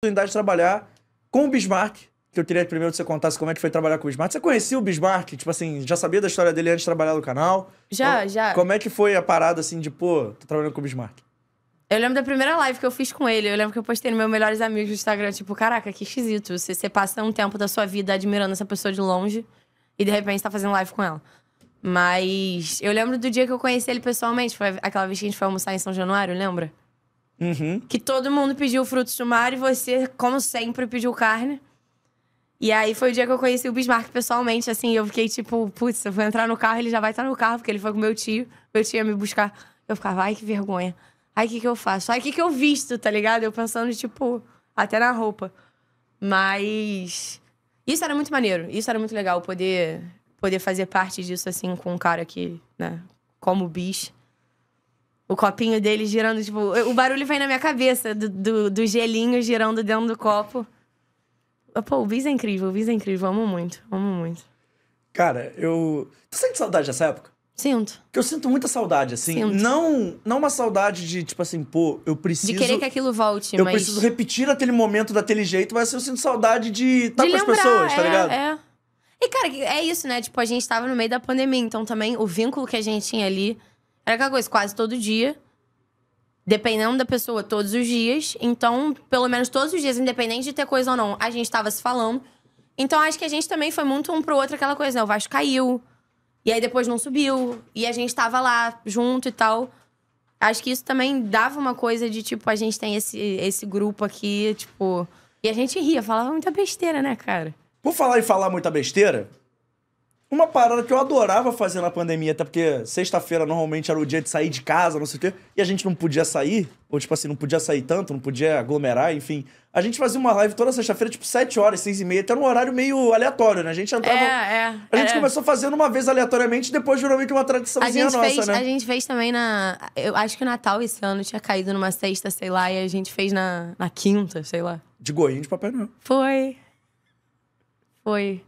oportunidade de trabalhar com o Bismarck, que eu queria primeiro que você contasse como é que foi trabalhar com o Bismarck. Você conhecia o Bismarck? Tipo assim, já sabia da história dele antes de trabalhar no canal? Já, já. Como é que foi a parada, assim, de, pô, tô trabalhando com o Bismarck? Eu lembro da primeira live que eu fiz com ele. Eu lembro que eu postei no meu Melhores Amigos do Instagram. Tipo, caraca, que esquisito. Você, você passa um tempo da sua vida admirando essa pessoa de longe e de repente tá fazendo live com ela. Mas eu lembro do dia que eu conheci ele pessoalmente. Foi aquela vez que a gente foi almoçar em São Januário, lembra? Uhum. Que todo mundo pediu frutos do mar e você, como sempre, pediu carne. E aí foi o dia que eu conheci o Bismarck pessoalmente, assim, eu fiquei tipo, putz, eu vou entrar no carro, ele já vai estar no carro, porque ele foi com meu tio, meu tio ia me buscar. Eu ficava, ai, que vergonha. Ai, o que, que eu faço? Ai, o que, que eu visto, tá ligado? Eu pensando, tipo, até na roupa. Mas isso era muito maneiro, isso era muito legal, poder, poder fazer parte disso, assim, com um cara que, né, como bicho o copinho dele girando, tipo, o barulho vem na minha cabeça do, do, do gelinho girando dentro do copo. Ah, pô, o Biz é incrível, o Biz é incrível, amo muito, amo muito. Cara, eu. Tu sente saudade dessa época? Sinto. Que eu sinto muita saudade, assim. Sinto. Não não uma saudade de, tipo assim, pô, eu preciso. De querer que aquilo volte, Eu mas... preciso repetir aquele momento daquele jeito, mas eu sinto saudade de estar tá com lembrar, as pessoas, tá é, tá ligado? É. E, cara, é isso, né? Tipo, a gente tava no meio da pandemia, então também o vínculo que a gente tinha ali era aquela coisa, quase todo dia. Dependendo da pessoa, todos os dias. Então, pelo menos todos os dias, independente de ter coisa ou não, a gente tava se falando. Então, acho que a gente também foi muito um pro outro aquela coisa, né? O Vasco caiu. E aí depois não subiu. E a gente tava lá junto e tal. Acho que isso também dava uma coisa de, tipo, a gente tem esse, esse grupo aqui, tipo. E a gente ria, falava muita besteira, né, cara? Por falar e falar muita besteira, uma parada que eu adorava fazer na pandemia, até porque sexta-feira normalmente era o dia de sair de casa, não sei o quê, e a gente não podia sair, ou tipo assim, não podia sair tanto, não podia aglomerar, enfim. A gente fazia uma live toda sexta-feira, tipo sete horas, seis e meia, até num horário meio aleatório, né? A gente entrava. É, é, a gente é. começou fazendo uma vez aleatoriamente, depois virou meio que uma tradiçãozinha nossa, fez, né? A gente fez também na. Eu acho que o Natal esse ano tinha caído numa sexta, sei lá, e a gente fez na, na quinta, sei lá. De goinho de Papai Noel. Foi. Foi.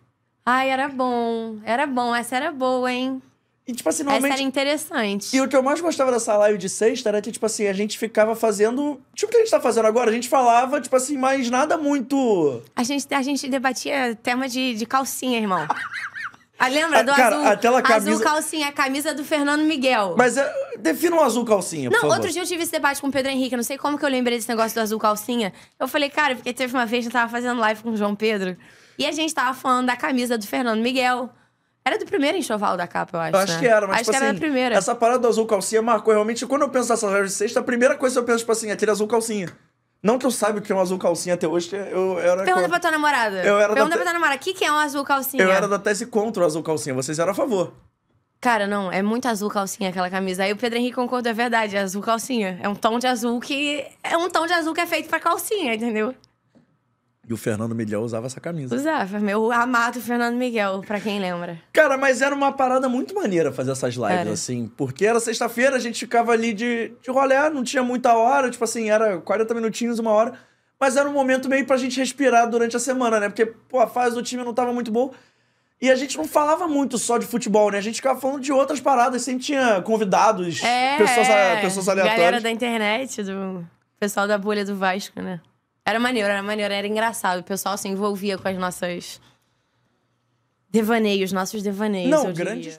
Ai, era bom. Era bom. Essa era boa, hein? E, tipo assim, normalmente... Essa era interessante. E o que eu mais gostava dessa live de sexta era que, tipo assim, a gente ficava fazendo... Tipo o que a gente tá fazendo agora. A gente falava, tipo assim, mas nada muito... A gente, a gente debatia tema de, de calcinha, irmão. ah, lembra ah, do cara, azul? Aquela camisa... Azul calcinha, a camisa do Fernando Miguel. Mas... É... Defina o um azul calcinha, Não, outro dia eu tive esse debate com o Pedro Henrique. Eu não sei como que eu lembrei desse negócio do azul calcinha. Eu falei, cara, porque teve uma vez que eu tava fazendo live com o João Pedro. E a gente tava falando da camisa do Fernando Miguel. Era do primeiro enxoval da capa, eu acho. Eu acho né? que era, mas acho tipo, que era da assim, primeira. Essa parada do azul calcinha marcou realmente. Quando eu penso nessa live de sexta, a primeira coisa que eu penso, tipo assim, é aquele azul calcinha. Não que eu saiba o que é um azul calcinha até hoje, eu era. Pergunta pra tua namorada. Eu era Pergunta da... pra tua namorada, o que, que é um azul calcinha? Eu era da tese contra o azul calcinha, vocês eram a favor. Cara, não, é muito azul calcinha aquela camisa. Aí o Pedro Henrique concordou, é verdade, é azul calcinha. É um tom de azul que. É um tom de azul que é feito pra calcinha, entendeu? E o Fernando Miguel usava essa camisa. Usava, meu amado Fernando Miguel, pra quem lembra. Cara, mas era uma parada muito maneira fazer essas lives, era. assim. Porque era sexta-feira, a gente ficava ali de, de rolé, não tinha muita hora, tipo assim, era 40 minutinhos, uma hora. Mas era um momento meio pra gente respirar durante a semana, né? Porque, pô, a fase do time não tava muito boa. E a gente não falava muito só de futebol, né? A gente ficava falando de outras paradas, sempre tinha convidados, é, pessoas, é. pessoas aleatórias. Galera da internet, do pessoal da bolha do Vasco, né? Era maneiro, era maneiro, era engraçado. O pessoal se envolvia com as nossas devaneios, nossos devaneios. Não, grandes